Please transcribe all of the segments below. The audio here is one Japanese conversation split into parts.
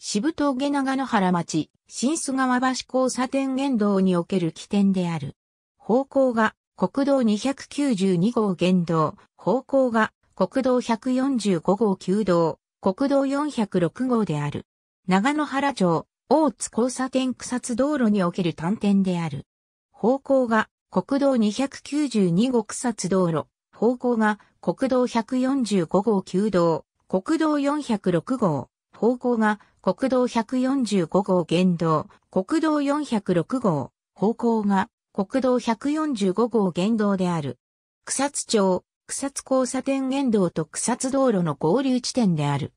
渋峠長野原町、新須川橋交差点現道における起点である。方向が国道292号現道、方向が国道145号旧道、国道406号である。長野原町、大津交差点草津道路における端点である。方向が国道292号草津道路、方向が国道145号旧道、国道406号、方向が国道145号原道、国道406号、方向が国道145号原道である。草津町、草津交差点原道と草津道路の合流地点である。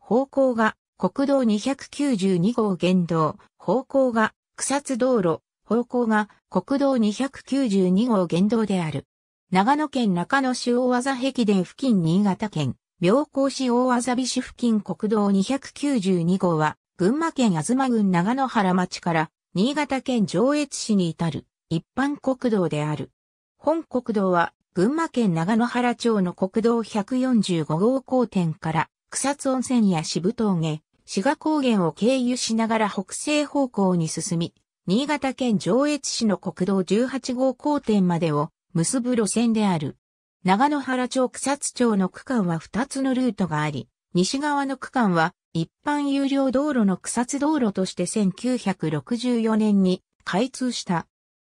方向が国道292号原道、方向が草津道路、方向が国道292号原道である。長野県中野市大技壁伝付近新潟県。妙高市大麻び市付近国道292号は、群馬県東郡長野原町から、新潟県上越市に至る、一般国道である。本国道は、群馬県長野原町の国道145号交点から、草津温泉や渋峠、志賀高原を経由しながら北西方向に進み、新潟県上越市の国道18号交点までを結ぶ路線である。長野原町草津町の区間は2つのルートがあり、西側の区間は一般有料道路の草津道路として1964年に開通した。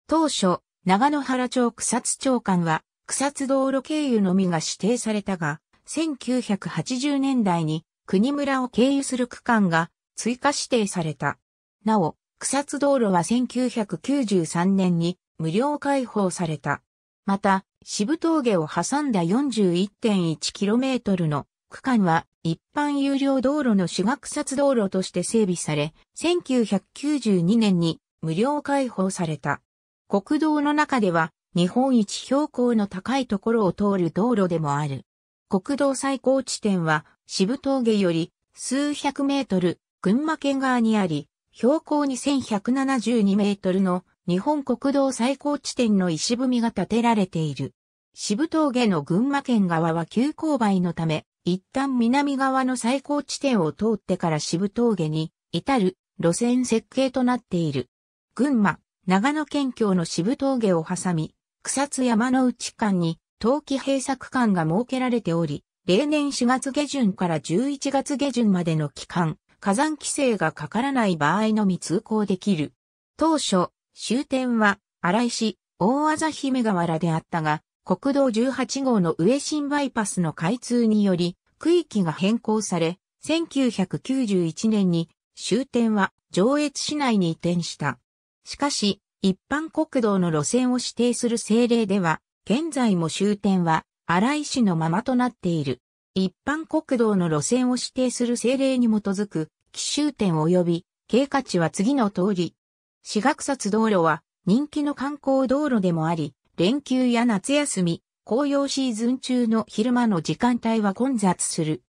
当初、長野原町草津町間は草津道路経由のみが指定されたが、1980年代に国村を経由する区間が追加指定された。なお、草津道路は1993年に無料開放された。また、渋峠を挟んだ 41.1km の区間は一般有料道路の主学札道路として整備され、1992年に無料開放された。国道の中では日本一標高の高いところを通る道路でもある。国道最高地点は渋峠より数百メートル群馬県側にあり、標高2172メートルの日本国道最高地点の石踏みが建てられている。渋峠の群馬県側は急勾配のため、一旦南側の最高地点を通ってから渋峠に至る路線設計となっている。群馬、長野県境の渋峠を挟み、草津山の内間に冬季閉鎖区間が設けられており、例年4月下旬から11月下旬までの期間、火山規制がかからない場合のみ通行できる。当初、終点は、荒井市、大字姫河原であったが、国道18号の上新バイパスの開通により、区域が変更され、1991年に終点は上越市内に移転した。しかし、一般国道の路線を指定する政令では、現在も終点は荒井市のままとなっている。一般国道の路線を指定する政令に基づく、奇終点及び経過地は次の通り。四学札道路は人気の観光道路でもあり、連休や夏休み、紅葉シーズン中の昼間の時間帯は混雑する。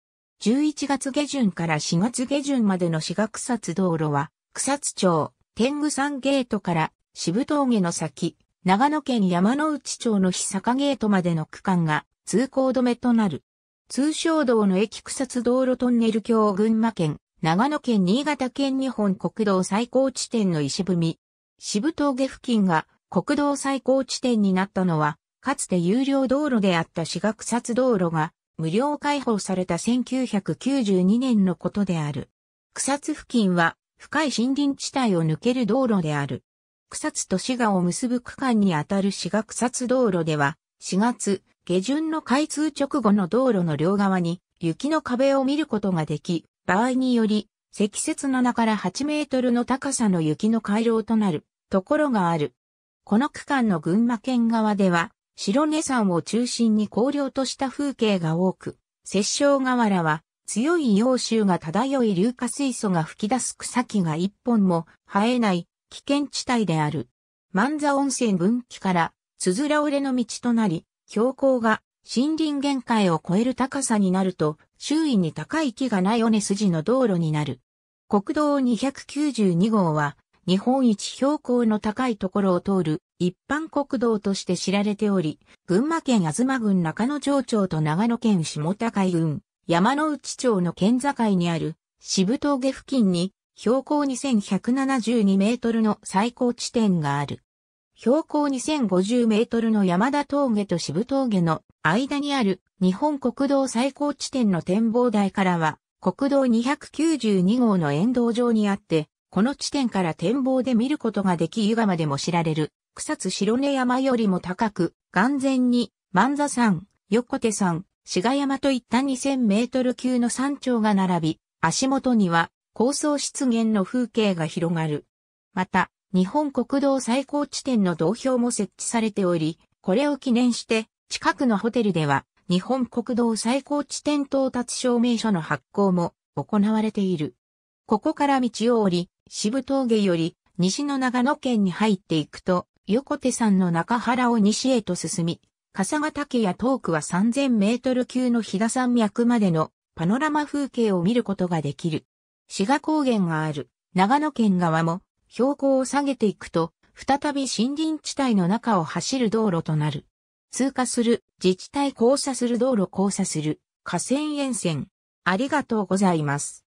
11月下旬から4月下旬までの四賀草津道路は、草津町、天狗山ゲートから渋峠の先、長野県山之内町の日坂ゲートまでの区間が通行止めとなる。通称道の駅草津道路トンネル橋群馬県、長野県新潟県日本国道最高地点の石踏み。渋峠付近が国道最高地点になったのは、かつて有料道路であった四草札道路が無料開放された1992年のことである。草津付近は深い森林地帯を抜ける道路である。草津と滋賀を結ぶ区間にあたる滋賀草津道路では、4月下旬の開通直後の道路の両側に雪の壁を見ることができ、場合により、積雪7から8メートルの高さの雪の回廊となるところがある。この区間の群馬県側では、白根山を中心に荒涼とした風景が多く、摂政河原は強い溶臭が漂い硫化水素が吹き出す草木が一本も生えない危険地帯である。万座温泉分岐からつづら折れの道となり、標高が森林限界を超える高さになると、周囲に高い木がない尾根筋の道路になる。国道292号は日本一標高の高いところを通る一般国道として知られており、群馬県東郡中野町町と長野県下高井郡、山内町の県境にある渋峠付近に標高2172メートルの最高地点がある。標高2050メートルの山田峠と渋峠の間にある日本国道最高地点の展望台からは国道292号の沿道上にあってこの地点から展望で見ることができ湯釜でも知られる、草津白根山よりも高く、眼前に、万座山、横手山、志賀山といった2000メートル級の山頂が並び、足元には高層湿原の風景が広がる。また、日本国道最高地点の道標も設置されており、これを記念して、近くのホテルでは、日本国道最高地点到達証明書の発行も行われている。ここから道を降り、渋峠より西の長野県に入っていくと、横手山の中原を西へと進み、笠ヶ岳や遠くは3000メートル級の飛騨山脈までのパノラマ風景を見ることができる。志賀高原がある長野県側も標高を下げていくと、再び森林地帯の中を走る道路となる。通過する、自治体交差する道路交差する、河川沿線。ありがとうございます。